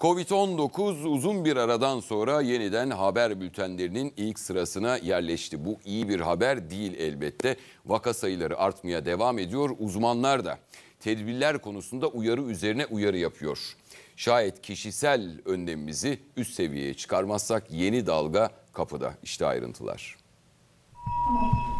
Covid-19 uzun bir aradan sonra yeniden haber bültenlerinin ilk sırasına yerleşti. Bu iyi bir haber değil elbette. Vaka sayıları artmaya devam ediyor. Uzmanlar da tedbirler konusunda uyarı üzerine uyarı yapıyor. Şayet kişisel önlemimizi üst seviyeye çıkarmazsak yeni dalga kapıda. İşte ayrıntılar. Tamam.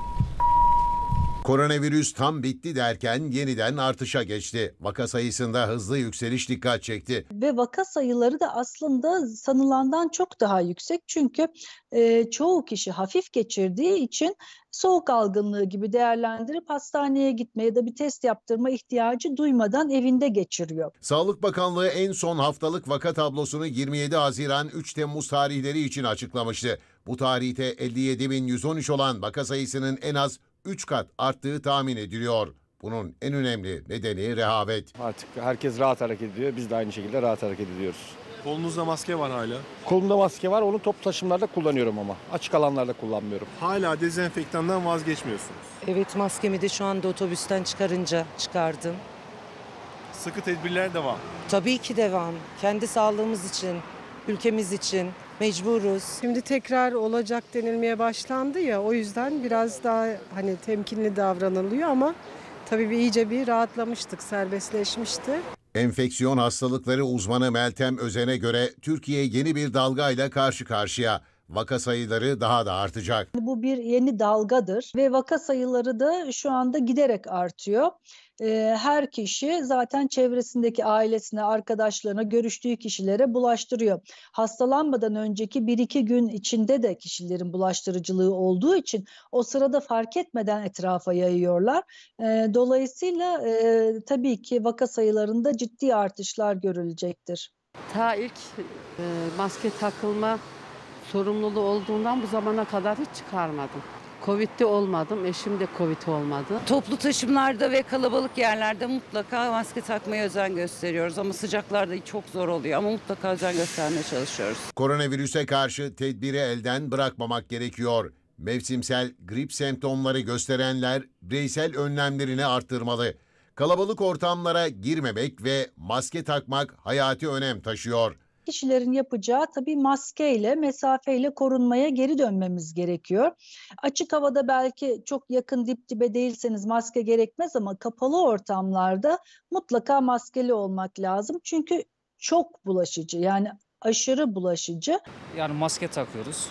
Koronavirüs tam bitti derken yeniden artışa geçti. Vaka sayısında hızlı yükseliş dikkat çekti. Ve vaka sayıları da aslında sanılandan çok daha yüksek. Çünkü e, çoğu kişi hafif geçirdiği için soğuk algınlığı gibi değerlendirip hastaneye gitme ya da bir test yaptırma ihtiyacı duymadan evinde geçiriyor. Sağlık Bakanlığı en son haftalık vaka tablosunu 27 Haziran 3 Temmuz tarihleri için açıklamıştı. Bu tarihte 57.113 olan vaka sayısının en az 3 kat arttığı tahmin ediliyor. Bunun en önemli nedeni rehavet. Artık herkes rahat hareket ediyor. Biz de aynı şekilde rahat hareket ediyoruz. Kolunuzda maske var hala. Kolumda maske var. Onu top taşımlarda kullanıyorum ama. Açık alanlarda kullanmıyorum. Hala dezenfektandan vazgeçmiyorsunuz. Evet maskemi de şu anda otobüsten çıkarınca çıkardım. Sıkı tedbirler devam. Tabii ki devam. Kendi sağlığımız için, ülkemiz için, mecburuz. Şimdi tekrar olacak denilmeye başlandı ya o yüzden biraz daha hani temkinli davranılıyor ama tabii bir iyice bir rahatlamıştık, serbestleşmişti. Enfeksiyon hastalıkları uzmanı Meltem Özen'e göre Türkiye yeni bir dalgayla karşı karşıya vaka sayıları daha da artacak. Bu bir yeni dalgadır ve vaka sayıları da şu anda giderek artıyor ee, her kişi zaten çevresindeki ailesine, arkadaşlarına, görüştüğü kişilere bulaştırıyor. Hastalanmadan önceki 1-2 gün içinde de kişilerin bulaştırıcılığı olduğu için o sırada fark etmeden etrafa yayıyorlar. Ee, dolayısıyla e, tabii ki vaka sayılarında ciddi artışlar görülecektir. Ta ilk e, maske takılma sorumluluğu olduğundan bu zamana kadar hiç çıkarmadım. Covid'de olmadım, eşim de Covid olmadı. Toplu taşımlarda ve kalabalık yerlerde mutlaka maske takmaya özen gösteriyoruz ama sıcaklarda çok zor oluyor ama mutlaka özen göstermeye çalışıyoruz. Koronavirüse karşı tedbiri elden bırakmamak gerekiyor. Mevsimsel grip semptomları gösterenler bireysel önlemlerini arttırmalı. Kalabalık ortamlara girmemek ve maske takmak hayati önem taşıyor kişilerin yapacağı tabii maskeyle, mesafeyle korunmaya geri dönmemiz gerekiyor. Açık havada belki çok yakın dip dibe değilseniz maske gerekmez ama kapalı ortamlarda mutlaka maskeli olmak lazım. Çünkü çok bulaşıcı yani aşırı bulaşıcı. Yani maske takıyoruz.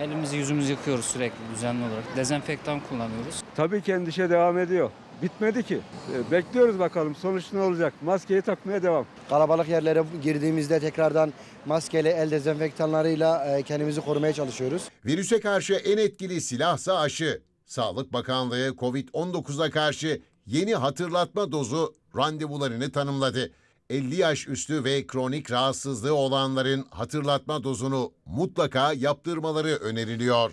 Elimizi yüzümüzü yıkıyoruz sürekli düzenli olarak. Dezenfektan kullanıyoruz. Tabii ki endişe devam ediyor bitmedi ki. E, bekliyoruz bakalım sonuç ne olacak. Maskeyi takmaya devam. Kalabalık yerlere girdiğimizde tekrardan maskeyle el dezenfektanlarıyla e, kendimizi korumaya çalışıyoruz. Virüse karşı en etkili silahsa aşı. Sağlık Bakanlığı COVID-19'a karşı yeni hatırlatma dozu randevularını tanımladı. 50 yaş üstü ve kronik rahatsızlığı olanların hatırlatma dozunu mutlaka yaptırmaları öneriliyor.